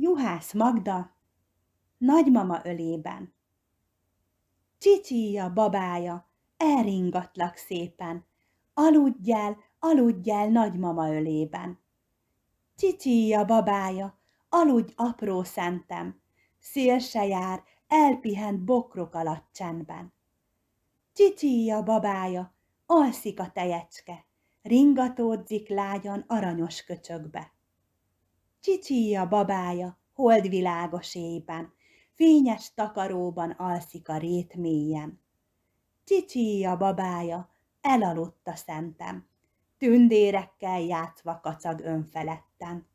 Juhász Magda nagymama ölében. Csicsíja, babája, elringatlak szépen, aludjál, aludjál nagymama ölében. Csicsíja, babája, aludj apró szentem, szél se jár, elpihent bokrok alatt csendben. Csicsíja, babája, alszik a tejecske, ringatódzik lágyan aranyos köcsökbe. Csicsíja babája, holdvilágos éjben, fényes takaróban alszik a rét mélyen. Csicsíja babája, elaludt a szentem, tündérekkel játszva kacag önfeledten.